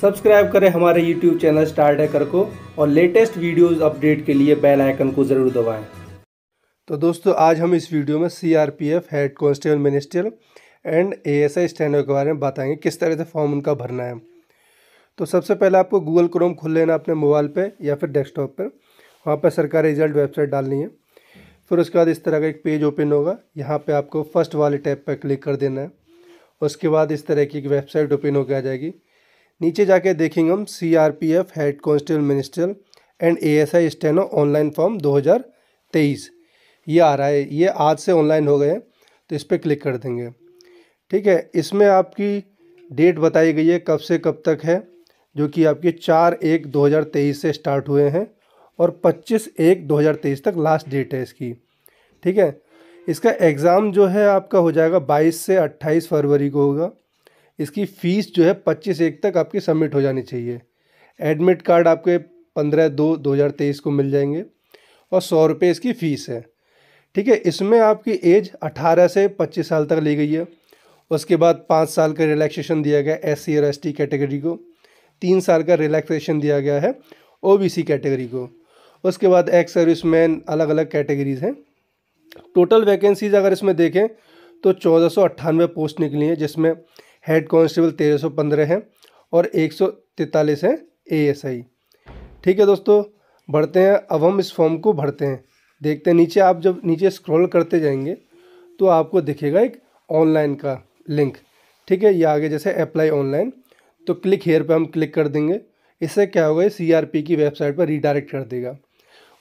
subscribe करें हमारे YouTube channel star decker को और लेटेस्ट वीडियोस अपडेट के लिए बेल आइकन को ज़रूर दबाएं तो दोस्तों आज हम इस वीडियो में CRPF head constable ministerial and ASI standard के बारे में बताएंगे किस तरह से फॉर्म उनका भरना है तो सबसे पहले आपको गूगल क्रोम खुल लेना अपने मोबाइल पर या फिर डेस्कटॉप पर वहाँ पर सरकारी रिजल्ट वेबसाइट डालनी है फिर उसके बाद इस तरह का एक पेज ओपन होगा यहाँ पर आपको फर्स्ट वाले टैप पर क्लिक कर देना है उसके बाद इस तरह की एक वेबसाइट ओपन होकर आ जाएगी नीचे जाके देखेंगे हम C R P F head constable minister and A S I steno online form 2023 ये आ रहा है ये आज से ऑनलाइन हो गए तो इस पर क्लिक कर देंगे ठीक है इसमें आपकी डेट बताई गई है कब से कब तक है जो कि आपके चार एक 2023 से स्टार्ट हुए हैं और 25 एक 2023 तक लास्ट डेट है इसकी ठीक है इसका एग्ज़ाम जो है आपका हो जाएगा 22 से 28 फरवरी को होगा इसकी फ़ीस जो है पच्चीस एक तक आपकी सबमिट हो जानी चाहिए एडमिट कार्ड आपके पंद्रह दो दो हज़ार तेईस को मिल जाएंगे और सौ रुपये इसकी फ़ीस है ठीक है इसमें आपकी एज अठारह से पच्चीस साल तक ली गई है उसके बाद पाँच साल का रिलैक्सेशन दिया गया एस सी और एस टी कैटेगरी को तीन साल का रिलैक्सेशन दिया गया है ओ बी सी कैटेगरी को उसके बाद एक्स सर्विस मैन अलग अलग कैटेगरीज हैं टोटल वैकेंसीज़ अगर इसमें देखें तो चौदह सौ अट्ठानवे पोस्ट निकली हैं जिसमें हेड कांस्टेबल 1315 हैं और एक सौ तैतालीस हैं एएसआई ठीक है दोस्तों बढ़ते हैं अब हम इस फॉर्म को भरते हैं देखते हैं नीचे आप जब नीचे स्क्रॉल करते जाएंगे तो आपको दिखेगा एक ऑनलाइन का लिंक ठीक है ये आगे जैसे अप्लाई ऑनलाइन तो क्लिक हेयर पर हम क्लिक कर देंगे इससे क्या होगा आर सी की वेबसाइट पर रिडायरेक्ट कर देगा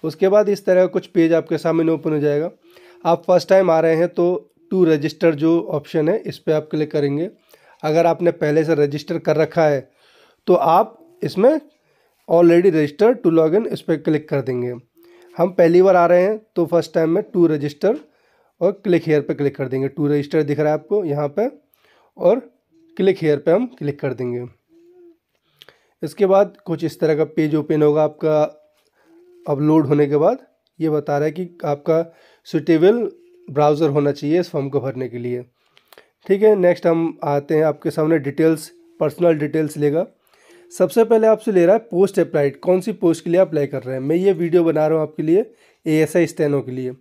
उसके बाद इस तरह का कुछ पेज आपके सामने ओपन हो जाएगा आप फर्स्ट टाइम आ रहे हैं तो टू रजिस्टर जो ऑप्शन है इस पर आप क्लिक करेंगे अगर आपने पहले से रजिस्टर कर रखा है तो आप इसमें already register to log in इस पर क्लिक कर देंगे हम पहली बार आ रहे हैं तो फर्स्ट टाइम में टू रजिस्टर और क्लिक हेयर पर क्लिक कर देंगे टू रजिस्टर दिख रहा है आपको यहाँ पर और क्लिक हेयर पर हम क्लिक कर देंगे इसके बाद कुछ इस तरह का पेज ओपन होगा आपका अपलोड होने के बाद ये बता रहा है कि आपका सुटेबल ब्राउज़र होना चाहिए इस फॉर्म को भरने के लिए ठीक है नेक्स्ट हम आते हैं आपके सामने डिटेल्स पर्सनल डिटेल्स लेगा सबसे पहले आपसे ले रहा है पोस्ट अप्लाइड कौन सी पोस्ट के लिए अप्लाई कर रहे हैं मैं ये वीडियो बना रहा हूँ आपके लिए ए एस आई स्टैनो के लिए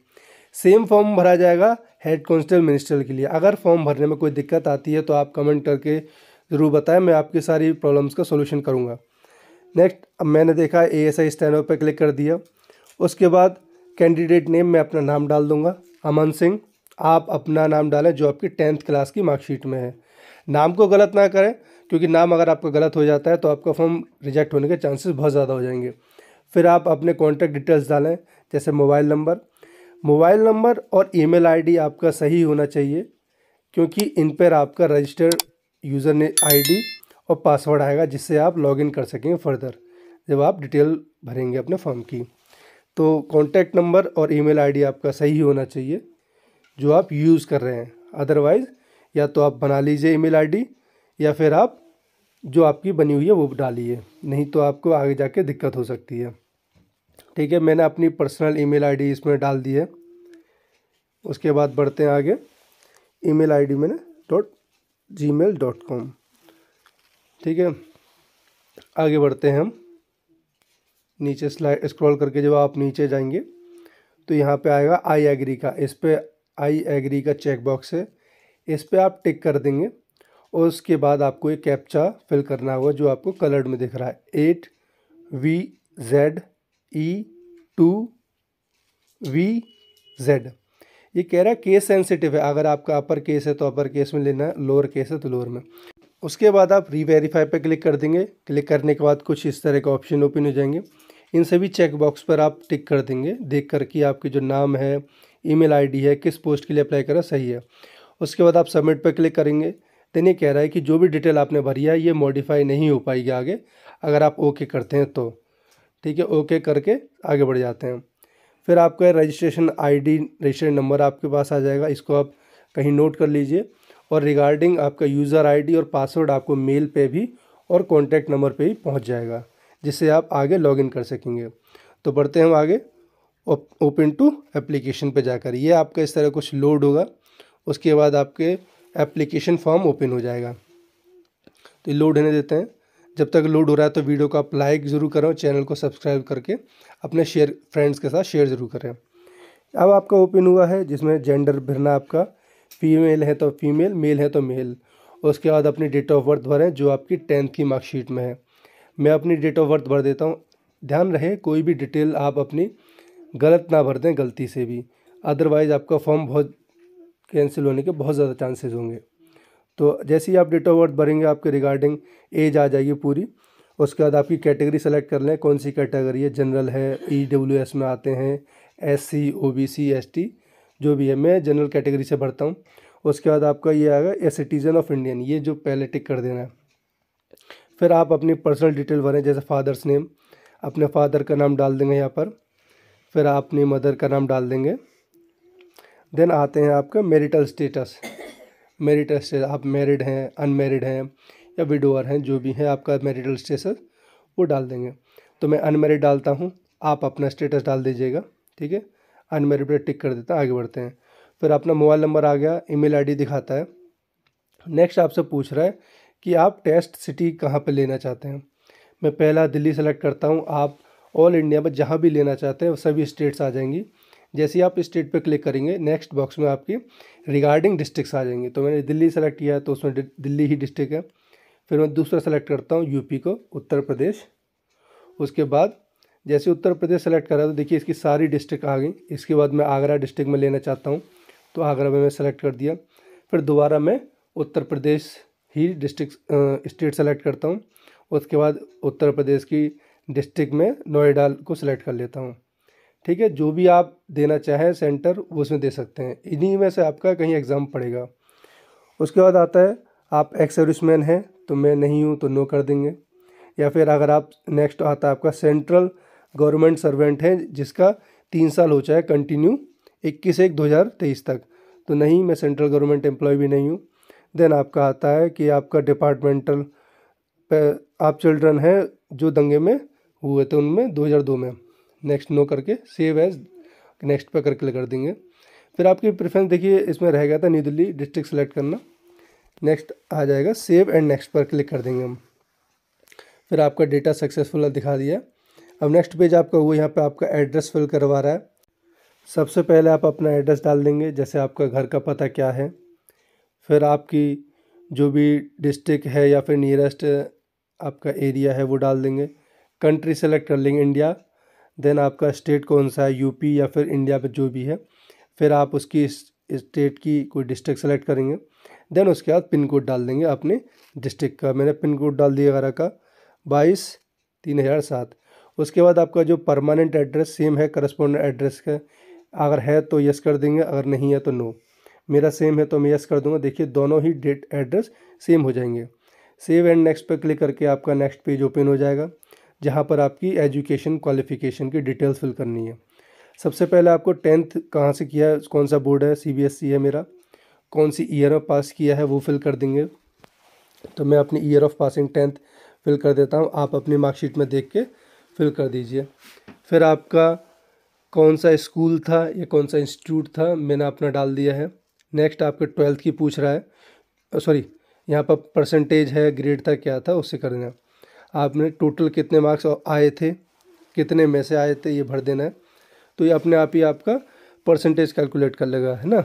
सेम फॉर्म भरा जाएगा हेड कॉन्स्टेबल मिनिस्टर के लिए अगर फॉर्म भरने में कोई दिक्कत आती है तो आप कमेंट करके ज़रूर बताएं मैं आपकी सारी प्रॉब्लम्स का सोल्यूशन करूँगा नेक्स्ट अब मैंने देखा ए एस आई स्टैंडो पर क्लिक कर दिया उसके बाद कैंडिडेट नेम मैं अपना नाम डाल दूँगा अमन सिंह आप अपना नाम डालें जो आपकी टेंथ क्लास की मार्कशीट में है नाम को गलत ना करें क्योंकि नाम अगर आपका गलत हो जाता है तो आपका फॉर्म रिजेक्ट होने के चांसेस बहुत ज़्यादा हो जाएंगे फिर आप अपने कॉन्टैक्ट डिटेल्स डालें जैसे मोबाइल नंबर मोबाइल नंबर और ई मेल आपका सही होना चाहिए क्योंकि इन पर आपका रजिस्टर्ड यूज़र ने आई और पासवर्ड आएगा जिससे आप लॉगिन कर सकेंगे फर्दर जब आप डिटेल भरेंगे अपने फॉर्म की तो कॉन्टैक्ट नंबर और ईमेल आईडी आपका सही होना चाहिए जो आप यूज़ कर रहे हैं अदरवाइज़ या तो आप बना लीजिए ईमेल आईडी या फिर आप जो आपकी बनी हुई है वो डालिए नहीं तो आपको आगे जाके दिक्कत हो सकती है ठीक है मैंने अपनी पर्सनल ईमेल आईडी इसमें डाल दी है उसके बाद बढ़ते हैं आगे ईमेल आईडी मैंने dot gmail dot com ठीक है आगे बढ़ते हैं हम नीचे स्लाइड स्क्रॉल करके जब आप नीचे जाएंगे तो यहाँ पे आएगा आई एग्री का इस पर आई एग्री का चेक बॉक्स है इस पर आप टिक कर देंगे और उसके बाद आपको एक कैप्चा फिल करना होगा जो आपको कलर्ड में दिख रहा है eight V Z E two V Z ये कह रहा है केस सेंसिटिव है अगर आपका अपर केस है तो अपर केस में लेना है लोअर केस है तो लोअर में उसके बाद आप री वेरीफाई पर क्लिक कर देंगे क्लिक करने के बाद कुछ इस तरह के ऑप्शन ओपन हो जाएंगे इन सभी चेकबॉक्स पर आप टिक कर देंगे देख कर कि आपके जो नाम है ईमेल आईडी है किस पोस्ट के लिए अप्लाई करा सही है उसके बाद आप सबमिट पर क्लिक करेंगे देन ये कह रहा है कि जो भी डिटेल आपने भरी है ये मॉडिफाई नहीं हो पाएगी आगे अगर आप ओके करते हैं तो ठीक है ओके करके आगे बढ़ जाते हैं फिर आपका रजिस्ट्रेशन आईडी रजिस्ट्रेशन नंबर आपके पास आ जाएगा इसको आप कहीं नोट कर लीजिए और रिगार्डिंग आपका यूज़र आईडी और पासवर्ड आपको मेल पे भी और कॉन्टैक्ट नंबर पे ही पहुंच जाएगा जिससे आप आगे लॉगिन कर सकेंगे तो बढ़ते हैं हम आगे ओपन टू एप्लीकेशन पे जाकर ये आपका इस तरह कुछ लोड होगा उसके बाद आपके एप्लीकेशन फॉर्म ओपन हो जाएगा तो लोड होने देते हैं जब तक लोड हो रहा है तो वीडियो को आप लाइक ज़रूर करें चैनल को सब्सक्राइब करके अपने शेयर फ्रेंड्स के साथ शेयर ज़रूर करें अब आपका ओपन हुआ है जिसमें जेंडर भरना आपका फीमेल है तो फीमेल मेल है तो मेल उसके बाद अपनी डेट ऑफ बर्थ भरें जो आपकी टेंथ की मार्कशीट में है मैं अपनी डेट ऑफ बर्थ भर देता हूँ ध्यान रहे कोई भी डिटेल आप अपनी गलत ना भर दें गलती से भी अदरवाइज़ आपका फॉर्म बहुत कैंसिल होने के बहुत ज़्यादा चांसेस होंगे तो जैसे ही आप डेट ऑफ बर्थ भरेंगे आपके रिगार्डिंग एज आ जाएगी पूरी उसके बाद आपकी कैटेगरी सेलेक्ट कर लें कौन सी कैटेगरी है जनरल है ई डब्ल्यू एस में आते हैं S C O B C S T जो भी है मैं जनरल कैटेगरी से भरता हूँ उसके बाद आपका ये आएगा ए सिटीज़न ऑफ इंडियन ये जो पहले टिक कर देना है फिर आप अपनी पर्सनल डिटेल भरें जैसे फादर्स नेम अपने फादर का नाम डाल देंगे यहाँ पर फिर आप अपनी मदर का नाम डाल देंगे देन आते हैं आपका मेरिटल स्टेटस मेरिटल स्टेटस आप मैरिड हैं अनमेरिड हैं या विडोअर हैं जो भी हैं आपका मेरिटल स्टेटस वो डाल देंगे तो मैं अनमेरिड डालता हूँ आप अपना स्टेटस डाल दीजिएगा ठीक है अनमेरिड पर टिक कर देते हैं आगे बढ़ते हैं फिर अपना मोबाइल नंबर आ गया ईमेल आईडी दिखाता है नेक्स्ट आपसे पूछ रहा है कि आप टेस्ट सिटी कहाँ पर लेना चाहते हैं मैं पहला दिल्ली सेलेक्ट करता हूँ आप ऑल इंडिया में जहाँ भी लेना चाहते हैं सभी स्टेट्स आ जाएंगी जैसे ही आप स्टेट पे क्लिक करेंगे नेक्स्ट बॉक्स में आपकी रिगार्डिंग डिस्ट्रिक्स आ जाएंगे तो मैंने दिल्ली सेलेक्ट किया है तो उसमें दिल्ली ही डिस्ट्रिक्ट है फिर मैं दूसरा सेलेक्ट करता हूँ यूपी को उत्तर प्रदेश उसके बाद जैसे उत्तर प्रदेश सेलेक्ट करा तो देखिए इसकी सारी डिस्ट्रिक्ट आ गई इसके बाद मैं आगरा डिस्ट्रिक्ट में लेना चाहता हूँ तो आगरा में मैं सेलेक्ट कर दिया फिर दोबारा मैं उत्तर प्रदेश ही डिस्ट्रिक्ट स्टेट सेलेक्ट करता हूँ उसके बाद उत्तर प्रदेश की डिस्ट्रिक्ट में नोएडा को सिलेक्ट कर लेता हूँ ठीक है जो भी आप देना चाहें सेंटर वो उसमें दे सकते हैं इन्हीं में से आपका कहीं एग्ज़ाम पड़ेगा उसके बाद आता है आप एक्स सर्विसमैन हैं तो मैं नहीं हूँ तो नो कर देंगे या फिर अगर आप नेक्स्ट आता है आपका सेंट्रल गवर्नमेंट सर्वेंट है जिसका तीन साल हो चाहे कंटिन्यू इक्कीस एक दो हज़ार तेईस तक तो नहीं मैं सेंट्रल गवर्नमेंट एम्प्लॉय भी नहीं हूँ देन आपका आता है कि आपका डिपार्टमेंटल पे आप चिल्ड्रन हैं जो दंगे में हुए थे उनमें 2002 में नेक्स्ट नो करके सेव एज नेक्स्ट पर करके कर देंगे फिर आपकी प्रेफरेंस देखिए इसमें रह गया था न्यू दिल्ली डिस्ट्रिक्ट सेलेक्ट करना नेक्स्ट आ जाएगा सेव एंड नेक्स्ट पर क्लिक कर देंगे हम फिर आपका डेटा सक्सेसफुल दिखा दिया अब नेक्स्ट पेज आपका वो यहाँ पे आपका एड्रेस फिल करवा रहा है सबसे पहले आप अपना एड्रेस डाल देंगे जैसे आपका घर का पता क्या है फिर आपकी जो भी डिस्ट्रिक्ट है या फिर नियरेस्ट आपका एरिया है वो डाल देंगे कंट्री सेलेक्ट कर लेंगे इंडिया देन आपका स्टेट कौन सा है यूपी या फिर इंडिया पर जो भी है फिर आप उसकी स्टेट की कोई डिस्ट्रिक्ट सेलेक्ट करेंगे देन उसके बाद पिन कोड डाल देंगे अपने डिस्ट्रिक्ट का मैंने पिन कोड डाल दिया ग्यारह का बाईस तीन हज़ार सात उसके बाद आपका जो परमानेंट एड्रेस सेम है करस्पॉन्डेंट एड्रेस का अगर है तो यस कर देंगे अगर नहीं है तो नो मेरा सेम है तो मैं यस कर दूंगा देखिए दोनों ही डेट एड्रेस सेम हो जाएंगे सेव एंड नेक्स्ट पर क्लिक करके आपका नेक्स्ट पेज ओपन हो जाएगा जहाँ पर आपकी एजुकेशन क्वालिफ़िकेशन की डिटेल्स फिल करनी है सबसे पहले आपको टेंथ कहाँ से किया है कौन सा बोर्ड है सीबीएसई e है मेरा कौन सी ईयर में पास किया है वो फिल कर देंगे तो मैं अपनी year of passing tenth fill कर देता हूँ आप अपनी मार्कशीट में देख के फिल कर दीजिए फिर आपका कौन सा स्कूल था या कौन सा इंस्टीट्यूट था मैंने अपना डाल दिया है नेक्स्ट आपके ट्वेल्थ की पूछ रहा है सॉरी यहाँ पर परसेंटेज है ग्रेड था क्या था उससे करना है आपने टोटल कितने मार्क्स आए थे कितने में से आए थे ये भर देना है तो ये अपने आप ही आपका परसेंटेज कैलकुलेट कर लेगा है ना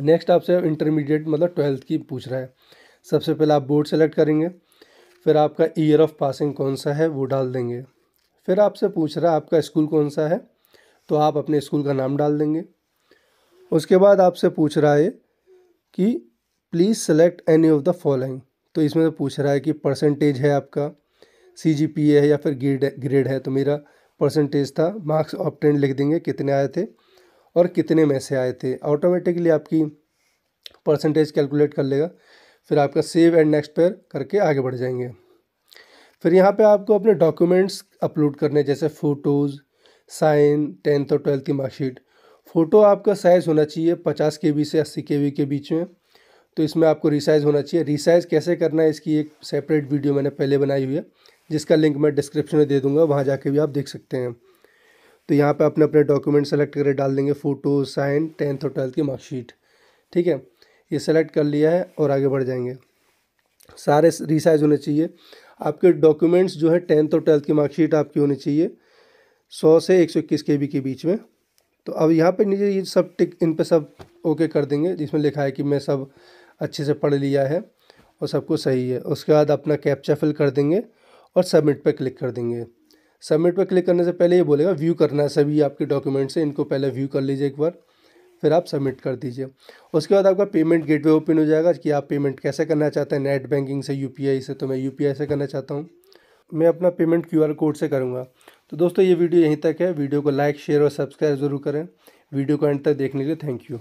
नेक्स्ट आपसे इंटरमीडिएट मतलब ट्वेल्थ की पूछ रहा है सबसे पहले आप बोर्ड सेलेक्ट करेंगे फिर आपका ईयर ऑफ पासिंग कौन सा है वो डाल देंगे फिर आपसे पूछ रहा है आपका स्कूल कौन सा है तो आप अपने स्कूल का नाम डाल देंगे उसके बाद आपसे पूछ रहा है कि please select any of the following तो इसमें तो पूछ रहा है कि परसेंटेज है आपका सी जी पी ए है या फिर ग्रेड ग्रेड है तो मेरा परसेंटेज था मार्क्स ऑप्टेंड लिख देंगे कितने आए थे और कितने में से आए थे ऑटोमेटिकली आपकी परसेंटेज कैलकुलेट कर लेगा फिर आपका सेव एंड नेक्स्ट पेयर करके आगे बढ़ जाएंगे फिर यहाँ पे आपको अपने डॉक्यूमेंट्स अपलोड करने जैसे फ़ोटोज़ साइन टेंथ और ट्वेल्थ की मार्कशीट फ़ोटो आपका साइज़ होना चाहिए पचास के बी से अस्सी के बी के बीच में तो इसमें आपको रिसाइज होना चाहिए रिसाइज कैसे करना है इसकी एक सेपरेट वीडियो मैंने पहले बनाई हुई है जिसका लिंक मैं डिस्क्रिप्शन में दे दूँगा वहाँ जाके भी आप देख सकते हैं तो यहाँ पे अपने अपने डॉक्यूमेंट सेलेक्ट करके डाल देंगे फ़ोटो साइन टेंथ और ट्वेल्थ की मार्कशीट ठीक है ये सेलेक्ट कर लिया है और आगे बढ़ जाएंगे सारे रिसाइज होने चाहिए आपके डॉक्यूमेंट्स जो है टेंथ और ट्वेल्थ की मार्कशीट आपकी होनी चाहिए सौ से एक सौ इक्कीस के बी के बीच में तो अब यहाँ पे नीचे ये सब टिक इन पे सब ओके कर देंगे जिसमें लिखा है कि मैं सब अच्छे से पढ़ लिया है और सब कुछ सही है उसके बाद अपना कैप्चा फिल कर देंगे और सबमिट पर क्लिक कर देंगे सबमिट पर क्लिक करने से पहले ये बोलेगा व्यू करना है सभी आपके डॉक्यूमेंट्स हैं इनको पहले व्यू कर लीजिए एक बार फिर आप सबमिट कर दीजिए उसके बाद आपका पेमेंट गेटवे ओपन हो जाएगा कि आप पेमेंट कैसे करना चाहते हैं नेट बैंकिंग से यूपीआई से तो मैं यूपीआई से करना चाहता हूँ मैं अपना पेमेंट क्यूआर कोड से करूँगा तो दोस्तों ये वीडियो यहीं तक है वीडियो को लाइक शेयर और सब्सक्राइब ज़रूर करें वीडियो को एंड तक देखने के लिए थैंक यू